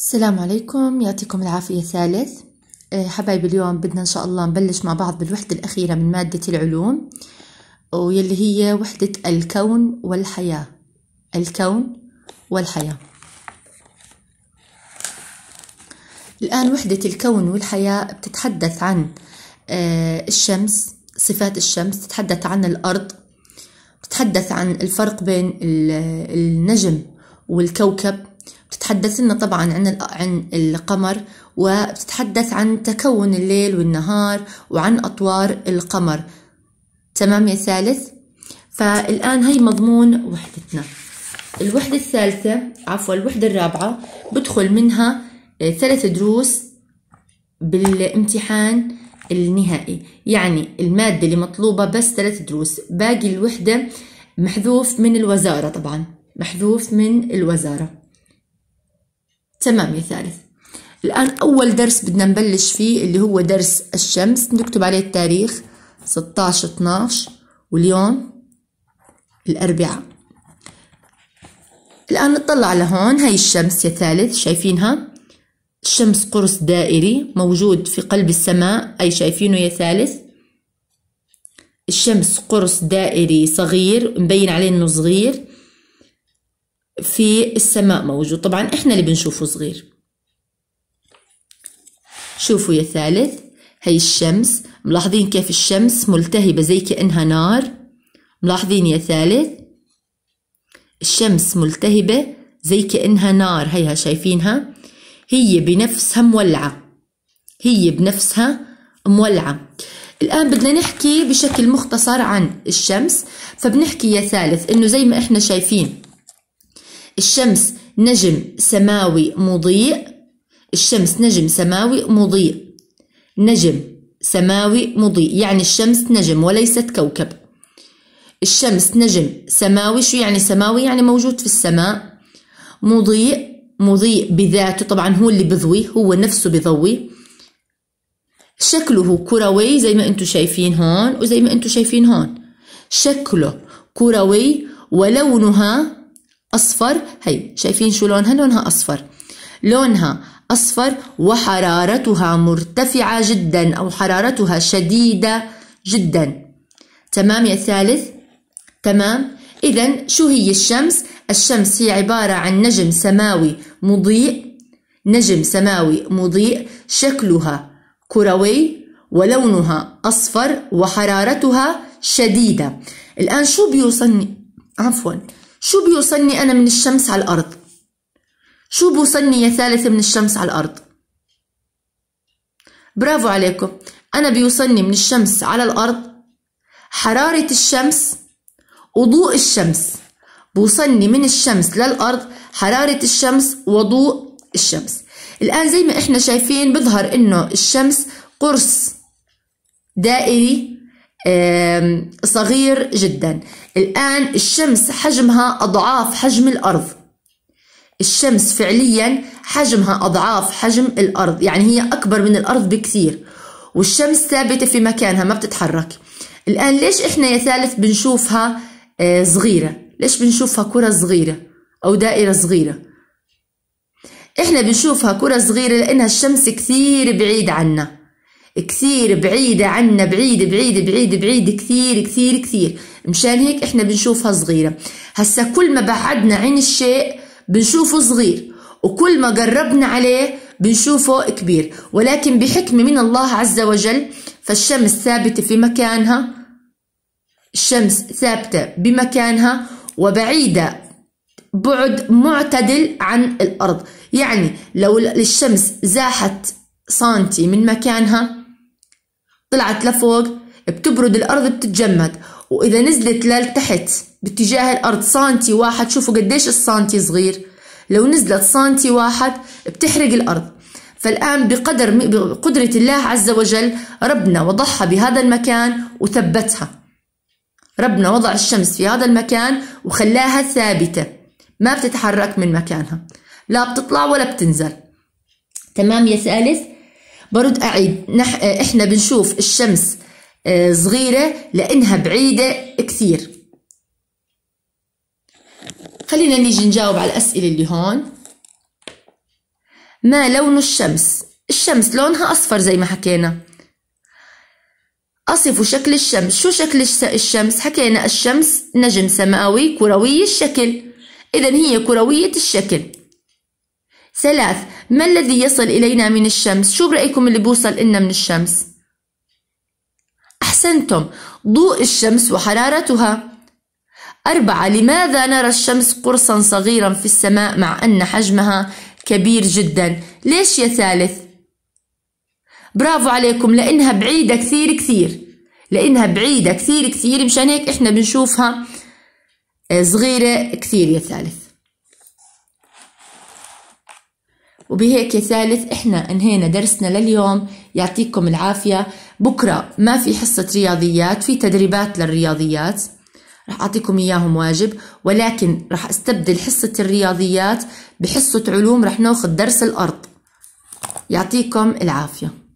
السلام عليكم يعطيكم العافية ثالث آه، حبايب اليوم بدنا إن شاء الله نبلش مع بعض بالوحدة الأخيرة من مادة العلوم ويلي هي وحدة الكون والحياة الكون والحياة الآن وحدة الكون والحياة بتتحدث عن آه، الشمس صفات الشمس تتحدث عن الأرض تتحدث عن الفرق بين النجم والكوكب بتتحدث لنا طبعا عن عن القمر وبتتحدث عن تكون الليل والنهار وعن أطوار القمر تمام يا ثالث فالآن هي مضمون وحدتنا الوحدة الثالثة عفوا الوحدة الرابعة بدخل منها آه، ثلاث دروس بالامتحان النهائي يعني المادة اللي مطلوبة بس ثلاث دروس باقي الوحدة محذوف من الوزارة طبعا محذوف من الوزارة تمام يا ثالث الآن أول درس بدنا نبلش فيه اللي هو درس الشمس نكتب عليه التاريخ 16 12 واليوم الأربعاء الآن نطلع لهون هاي الشمس يا ثالث شايفينها الشمس قرص دائري موجود في قلب السماء أي شايفينه يا ثالث الشمس قرص دائري صغير مبين عليه إنه صغير في السماء موجود طبعا احنا اللي بنشوفه صغير شوفوا يا ثالث هي الشمس ملاحظين كيف الشمس ملتهبة زي كأنها نار ملاحظين يا ثالث الشمس ملتهبة زي كأنها نار هيها شايفينها هي بنفسها مولعة هي بنفسها مولعة الآن بدنا نحكي بشكل مختصر عن الشمس فبنحكي يا ثالث إنه زي ما إحنا شايفين الشمس نجم سماوي مضيء الشمس نجم سماوي مضيء نجم سماوي مضيء يعني الشمس نجم وليست كوكب الشمس نجم سماوي شو يعني سماوي يعني موجود في السماء مضيء مضيء بذاته طبعا هو اللي بضوي هو نفسه بضوي شكله كروي زي ما انتم شايفين هون وزي ما انتم شايفين هون شكله كروي ولونها أصفر هي شايفين شو لونها لونها أصفر لونها أصفر وحرارتها مرتفعة جدا أو حرارتها شديدة جدا تمام يا ثالث تمام إذا شو هي الشمس الشمس هي عبارة عن نجم سماوي مضيء نجم سماوي مضيء شكلها كروي ولونها أصفر وحرارتها شديدة الآن شو بيوصلني عفوا شو بيوصلني أنا من الشمس على الأرض؟ شو بوصلني يا ثالث من الشمس على الأرض؟ برافو عليكم أنا بيوصلني من الشمس على الأرض حرارة الشمس وضوء الشمس بوصلني من الشمس للأرض حرارة الشمس وضوء الشمس الآن زي ما إحنا شايفين بظهر إنه الشمس قرص دائري صغير جدا الآن الشمس حجمها أضعاف حجم الأرض الشمس فعليا حجمها أضعاف حجم الأرض يعني هي أكبر من الأرض بكثير والشمس ثابتة في مكانها ما بتتحرك الآن ليش إحنا يا ثالث بنشوفها آه، صغيرة ليش بنشوفها كرة صغيرة أو دائرة صغيرة إحنا بنشوفها كرة صغيرة لأنها الشمس كثير بعيد عنا كثير بعيدة عنا بعيد بعيد بعيد بعيد كثير كثير كثير مشان هيك احنا بنشوفها صغيرة هسا كل ما بعدنا عن الشيء بنشوفه صغير وكل ما قربنا عليه بنشوفه كبير ولكن بحكمة من الله عز وجل فالشمس ثابتة في مكانها الشمس ثابتة بمكانها وبعيدة بعد معتدل عن الأرض يعني لو الشمس زاحت سنتي من مكانها طلعت لفوق بتبرد الأرض بتتجمد وإذا نزلت لتحت باتجاه الأرض سنتي واحد شوفوا قديش السنتي صغير لو نزلت سنتي واحد بتحرق الأرض فالآن بقدر بقدرة الله عز وجل ربنا وضعها بهذا المكان وثبتها ربنا وضع الشمس في هذا المكان وخلاها ثابتة ما بتتحرك من مكانها لا بتطلع ولا بتنزل تمام يا ثالث برد أعيد نح... إحنا بنشوف الشمس آه، صغيرة لأنها بعيدة كثير خلينا نيجي نجاوب على الأسئلة اللي هون ما لون الشمس؟ الشمس لونها أصفر زي ما حكينا أصف شكل الشمس شو شكل الشمس؟ حكينا الشمس نجم سماوي كروي الشكل إذا هي كروية الشكل ثلاث ما الذي يصل إلينا من الشمس؟ شو برأيكم اللي بوصل إلنا من الشمس؟ أحسنتم ضوء الشمس وحرارتها أربعة لماذا نرى الشمس قرصا صغيرا في السماء مع أن حجمها كبير جدا ليش يا ثالث برافو عليكم لأنها بعيدة كثير كثير لأنها بعيدة كثير كثير مشان هيك إحنا بنشوفها آه، صغيرة كثير يا ثالث وبهيك يا ثالث احنا انهينا درسنا لليوم يعطيكم العافية بكرة ما في حصة رياضيات في تدريبات للرياضيات رح أعطيكم إياهم واجب ولكن رح أستبدل حصة الرياضيات بحصة علوم رح ناخذ درس الأرض يعطيكم العافية